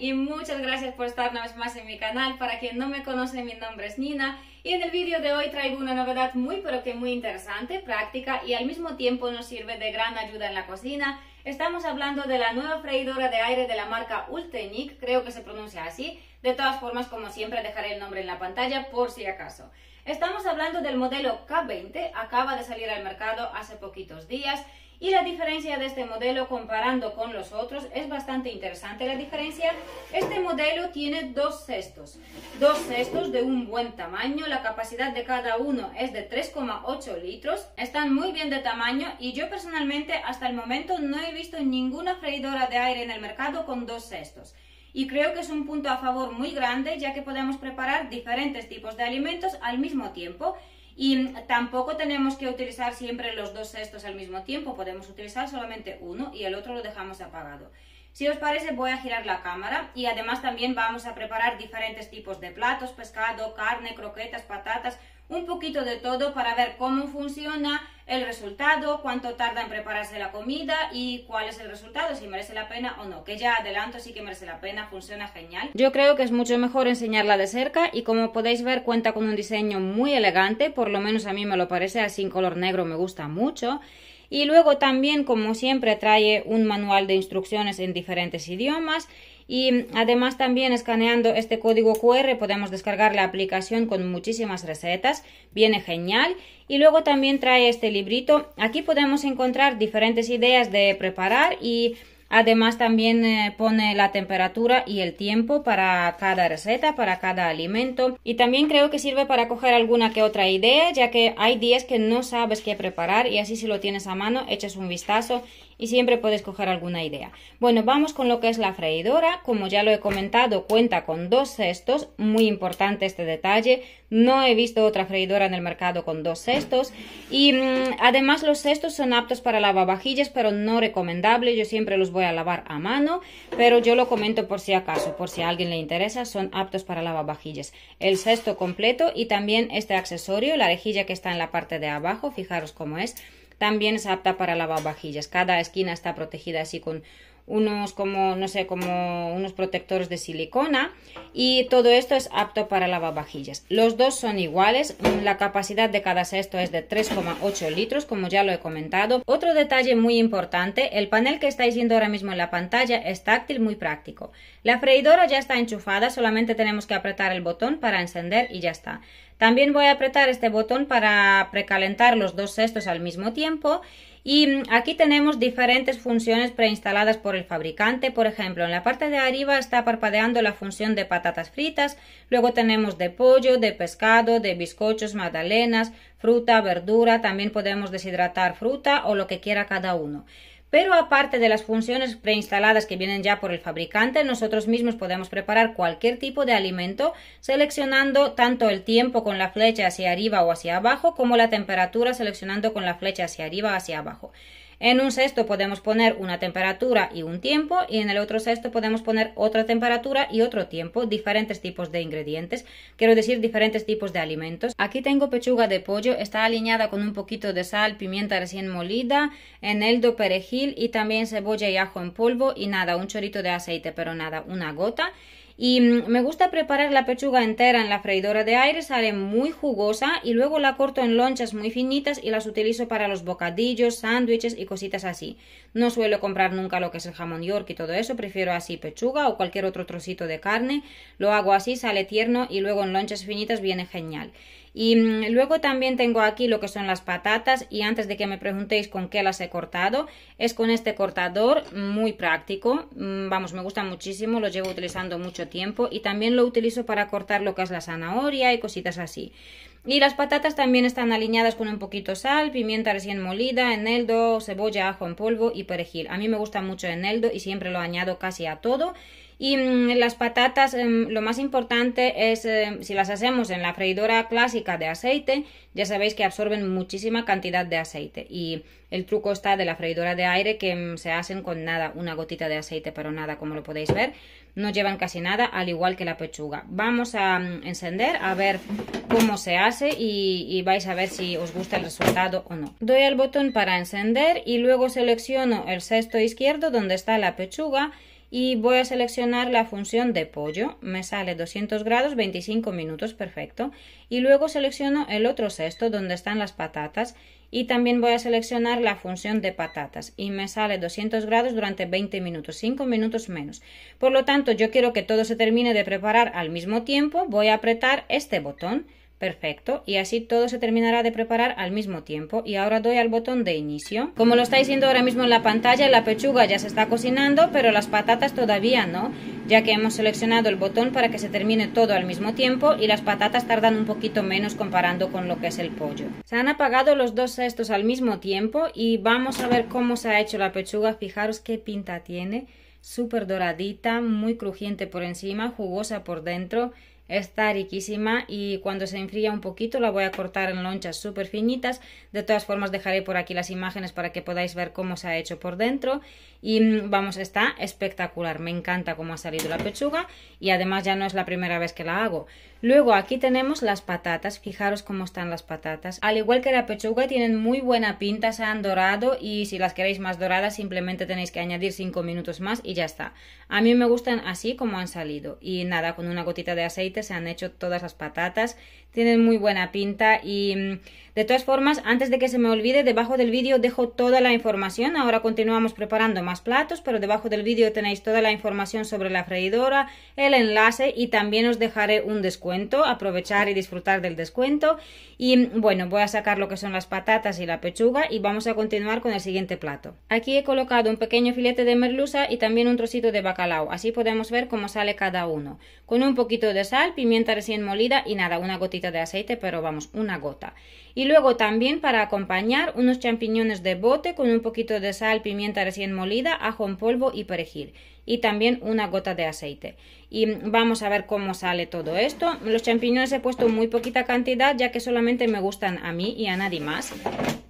y muchas gracias por estar una vez más en mi canal. Para quien no me conoce, mi nombre es Nina y en el vídeo de hoy traigo una novedad muy pero que muy interesante, práctica y al mismo tiempo nos sirve de gran ayuda en la cocina. Estamos hablando de la nueva freidora de aire de la marca Ultenic, creo que se pronuncia así. De todas formas, como siempre, dejaré el nombre en la pantalla por si acaso. Estamos hablando del modelo K20, acaba de salir al mercado hace poquitos días y la diferencia de este modelo comparando con los otros es bastante interesante. La diferencia, este modelo tiene dos cestos, dos cestos de un buen tamaño, la capacidad de cada uno es de 3,8 litros, están muy bien de tamaño y yo personalmente hasta el momento no he visto ninguna freidora de aire en el mercado con dos cestos. Y creo que es un punto a favor muy grande ya que podemos preparar diferentes tipos de alimentos al mismo tiempo y tampoco tenemos que utilizar siempre los dos cestos al mismo tiempo, podemos utilizar solamente uno y el otro lo dejamos apagado. Si os parece voy a girar la cámara y además también vamos a preparar diferentes tipos de platos, pescado, carne, croquetas, patatas, un poquito de todo para ver cómo funciona el resultado, cuánto tarda en prepararse la comida y cuál es el resultado, si merece la pena o no. Que ya adelanto, sí que merece la pena, funciona genial. Yo creo que es mucho mejor enseñarla de cerca y como podéis ver cuenta con un diseño muy elegante, por lo menos a mí me lo parece, así en color negro me gusta mucho. Y luego también, como siempre, trae un manual de instrucciones en diferentes idiomas y además también escaneando este código QR podemos descargar la aplicación con muchísimas recetas, viene genial. Y luego también trae este librito, aquí podemos encontrar diferentes ideas de preparar y además también eh, pone la temperatura y el tiempo para cada receta, para cada alimento. Y también creo que sirve para coger alguna que otra idea, ya que hay días que no sabes qué preparar y así si lo tienes a mano, echas un vistazo y siempre puedes coger alguna idea. Bueno, vamos con lo que es la freidora. Como ya lo he comentado, cuenta con dos cestos. Muy importante este detalle. No he visto otra freidora en el mercado con dos cestos. Y mm, además los cestos son aptos para lavavajillas, pero no recomendable. Yo siempre los voy a lavar a mano, pero yo lo comento por si acaso, por si a alguien le interesa, son aptos para lavavajillas. El cesto completo y también este accesorio, la rejilla que está en la parte de abajo, fijaros cómo es también es apta para lavavajillas. Cada esquina está protegida así con unos como no sé como unos protectores de silicona y todo esto es apto para lavavajillas los dos son iguales la capacidad de cada cesto es de 3,8 litros como ya lo he comentado otro detalle muy importante el panel que estáis viendo ahora mismo en la pantalla es táctil muy práctico la freidora ya está enchufada solamente tenemos que apretar el botón para encender y ya está también voy a apretar este botón para precalentar los dos cestos al mismo tiempo y mm, aquí tenemos diferentes funciones preinstaladas por el fabricante. Por ejemplo, en la parte de arriba está parpadeando la función de patatas fritas. Luego tenemos de pollo, de pescado, de bizcochos, magdalenas, fruta, verdura. También podemos deshidratar fruta o lo que quiera cada uno. Pero aparte de las funciones preinstaladas que vienen ya por el fabricante, nosotros mismos podemos preparar cualquier tipo de alimento seleccionando tanto el tiempo con la flecha hacia arriba o hacia abajo como la temperatura seleccionando con la flecha hacia arriba o hacia abajo. En un sexto podemos poner una temperatura y un tiempo y en el otro sexto podemos poner otra temperatura y otro tiempo, diferentes tipos de ingredientes, quiero decir diferentes tipos de alimentos. Aquí tengo pechuga de pollo, está alineada con un poquito de sal, pimienta recién molida, eneldo, perejil y también cebolla y ajo en polvo y nada, un chorrito de aceite, pero nada, una gota. Y mm, me gusta preparar la pechuga entera en la freidora de aire, sale muy jugosa y luego la corto en lonchas muy finitas y las utilizo para los bocadillos, sándwiches y cositas así. No suelo comprar nunca lo que es el jamón york y todo eso, prefiero así pechuga o cualquier otro trocito de carne. Lo hago así, sale tierno y luego en lonchas finitas viene genial. Y mm, luego también tengo aquí lo que son las patatas y antes de que me preguntéis con qué las he cortado, es con este cortador muy práctico, mm, vamos, me gusta muchísimo, lo llevo utilizando mucho tiempo y también lo utilizo para cortar lo que es la zanahoria y cositas así. Y las patatas también están alineadas con un poquito sal, pimienta recién molida, eneldo, cebolla, ajo en polvo y perejil. A mí me gusta mucho eneldo y siempre lo añado casi a todo. Y mm, las patatas, em, lo más importante es, em, si las hacemos en la freidora clásica de aceite, ya sabéis que absorben muchísima cantidad de aceite. Y el truco está de la freidora de aire que em, se hacen con nada, una gotita de aceite, pero nada, como lo podéis ver no llevan casi nada, al igual que la pechuga. Vamos a mm, encender a ver cómo se hace y, vais a ver si os gusta el resultado o no. Doy al botón para encender y luego selecciono el cesto izquierdo donde está la pechuga y voy a seleccionar la función de pollo, me sale 200 grados 25 minutos, perfecto, y luego selecciono el otro cesto donde están las patatas y también voy a seleccionar la función de patatas y me sale 200 grados durante 20 minutos, 5 minutos menos. Por lo tanto, yo quiero que todo se termine de preparar al mismo tiempo, voy a apretar este botón, Perfecto, y así todo se terminará de preparar al mismo tiempo. Y ahora doy al botón de inicio. Como lo estáis viendo ahora mismo en la pantalla, la pechuga ya se está cocinando, pero las patatas todavía no, ya que hemos seleccionado el botón para que se termine todo al mismo tiempo y las patatas tardan un poquito menos comparando con lo que es el pollo. Se han apagado los dos cestos al mismo tiempo y vamos a ver cómo se ha hecho la pechuga. Fijaros qué pinta tiene, súper doradita, muy crujiente por encima, jugosa por dentro Está riquísima y cuando se enfría un poquito la voy a cortar en lonchas súper finitas. De todas formas dejaré por aquí las imágenes para que podáis ver cómo se ha hecho por dentro. Y mm, vamos, está espectacular. Me encanta cómo ha salido la pechuga y además ya no es la primera vez que la hago. Luego aquí tenemos las patatas. Fijaros cómo están las patatas. Al igual que la pechuga tienen muy buena pinta, se han dorado y si las queréis más doradas simplemente tenéis que añadir 5 minutos más y ya está. A mí me gustan así como han salido. Y nada, con una gotita de aceite se han hecho todas las patatas, tienen muy buena pinta y mm, de todas formas, antes de que se me olvide, debajo del vídeo dejo toda la información, ahora continuamos preparando más platos, pero debajo del vídeo tenéis toda la información sobre la freidora, el enlace y también os dejaré un descuento, aprovechar y disfrutar del descuento y mm, bueno, voy a sacar lo que son las patatas y la pechuga y vamos a continuar con el siguiente plato. Aquí he colocado un pequeño filete de merluza y también un trocito de bacalao, así podemos ver cómo sale cada uno. Con un poquito de sal pimienta recién molida y nada, una gotita de aceite, pero vamos, una gota. Y luego también para acompañar unos champiñones de bote con un poquito de sal, pimienta recién molida, ajo en polvo y perejil. Y también una gota de aceite. Y vamos a ver cómo sale todo esto. Los champiñones he puesto muy poquita cantidad ya que solamente me gustan a mí y a nadie más.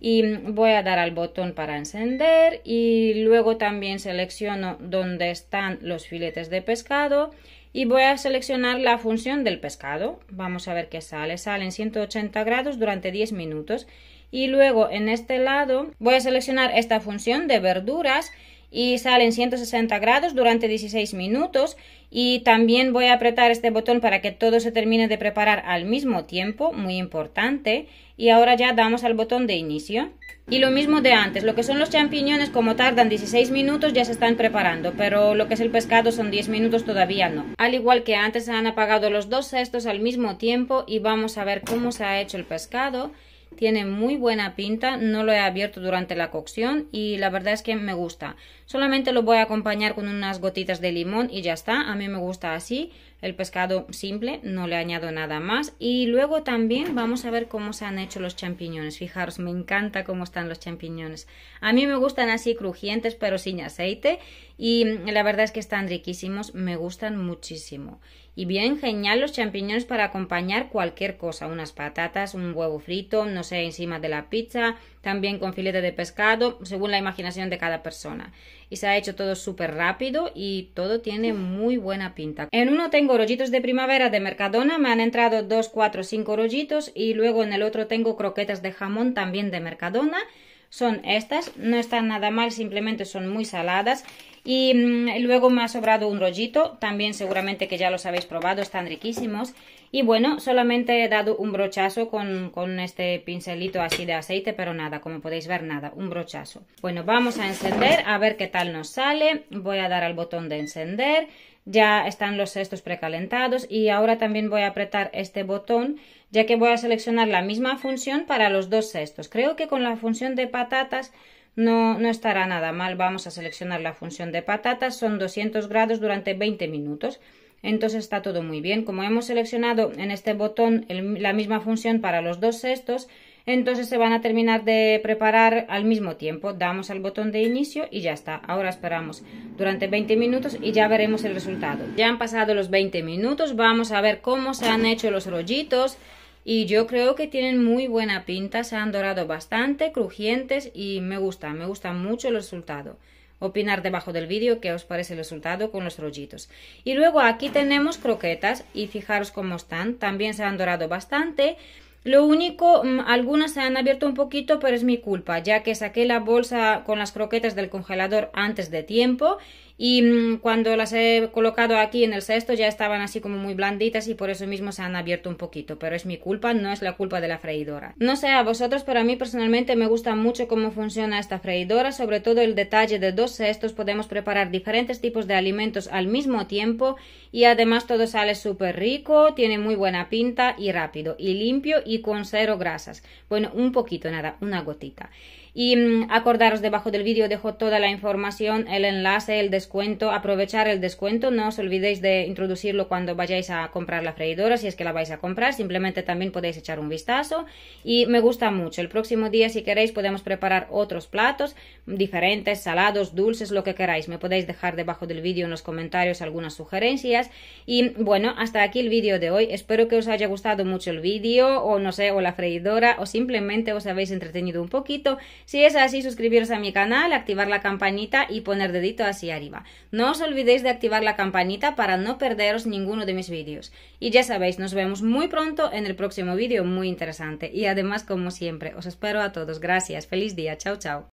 Y voy a dar al botón para encender y luego también selecciono dónde están los filetes de pescado y voy a seleccionar la función del pescado. Vamos a ver qué sale. Sale en 180 grados durante 10 minutos. Y luego en este lado voy a seleccionar esta función de verduras y salen 160 grados durante 16 minutos y también voy a apretar este botón para que todo se termine de preparar al mismo tiempo, muy importante y ahora ya damos al botón de inicio y lo mismo de antes, lo que son los champiñones como tardan 16 minutos ya se están preparando pero lo que es el pescado son 10 minutos todavía no al igual que antes se han apagado los dos cestos al mismo tiempo y vamos a ver cómo se ha hecho el pescado tiene muy buena pinta, no lo he abierto durante la cocción y la verdad es que me gusta. Solamente lo voy a acompañar con unas gotitas de limón y ya está. A mí me gusta así, el pescado simple, no le añado nada más. Y luego también vamos a ver cómo se han hecho los champiñones. Fijaros, me encanta cómo están los champiñones. A mí me gustan así crujientes pero sin aceite y la verdad es que están riquísimos, me gustan muchísimo. Y bien genial los champiñones para acompañar cualquier cosa, unas patatas, un huevo frito, no sé, encima de la pizza, también con filete de pescado, según la imaginación de cada persona. Y se ha hecho todo súper rápido y todo tiene muy buena pinta. En uno tengo rollitos de primavera de Mercadona, me han entrado 2, 4, 5 rollitos y luego en el otro tengo croquetas de jamón también de Mercadona son estas. No están nada mal, simplemente son muy saladas. Y mm, luego me ha sobrado un rollito, también seguramente que ya los habéis probado, están riquísimos. Y bueno, solamente he dado un brochazo con, con, este pincelito así de aceite, pero nada, como podéis ver, nada, un brochazo. Bueno, vamos a encender a ver qué tal nos sale. Voy a dar al botón de encender ya están los cestos precalentados y ahora también voy a apretar este botón ya que voy a seleccionar la misma función para los dos cestos. Creo que con la función de patatas no, no estará nada mal. Vamos a seleccionar la función de patatas, son 200 grados durante 20 minutos. Entonces está todo muy bien. Como hemos seleccionado en este botón la misma función para los dos cestos, entonces se van a terminar de preparar al mismo tiempo. Damos al botón de inicio y ya está. Ahora esperamos durante 20 minutos y ya veremos el resultado. Ya han pasado los 20 minutos, vamos a ver cómo se han hecho los rollitos. Y yo creo que tienen muy buena pinta, se han dorado bastante, crujientes y me gusta, me gusta mucho el resultado opinar debajo del vídeo qué os parece el resultado con los rollitos. Y luego aquí tenemos croquetas y fijaros cómo están, también se han dorado bastante lo único, mm, algunas se han abierto un poquito, pero es mi culpa, ya que saqué la bolsa con las croquetas del congelador antes de tiempo y mm, cuando las he colocado aquí en el cesto ya estaban así como muy blanditas y por eso mismo se han abierto un poquito, pero es mi culpa, no es la culpa de la freidora. No sé a vosotros, pero a mí personalmente me gusta mucho cómo funciona esta freidora, sobre todo el detalle de dos cestos, podemos preparar diferentes tipos de alimentos al mismo tiempo y además todo sale súper rico, tiene muy buena pinta y rápido, y limpio y con cero grasas. Bueno, un poquito nada, una gotita. Y mm, acordaros, debajo del vídeo dejo toda la información, el enlace, el descuento, aprovechar el descuento, no os olvidéis de introducirlo cuando vayáis a comprar la freidora, si es que la vais a comprar, simplemente también podéis echar un vistazo y me gusta mucho. El próximo día, si queréis, podemos preparar otros platos diferentes, salados, dulces, lo que queráis. Me podéis dejar debajo del vídeo en los comentarios algunas sugerencias. Y bueno, hasta aquí el vídeo de hoy. Espero que os haya gustado mucho el vídeo o no sé, o la freidora o simplemente os habéis entretenido un poquito. Si es así, suscribiros a mi canal, activar la campanita y poner dedito hacia arriba. No os olvidéis de activar la campanita para no perderos ninguno de mis vídeos. Y ya sabéis, nos vemos muy pronto en el próximo vídeo muy interesante. Y además, como siempre, os espero a todos. Gracias, feliz día, chao, chao.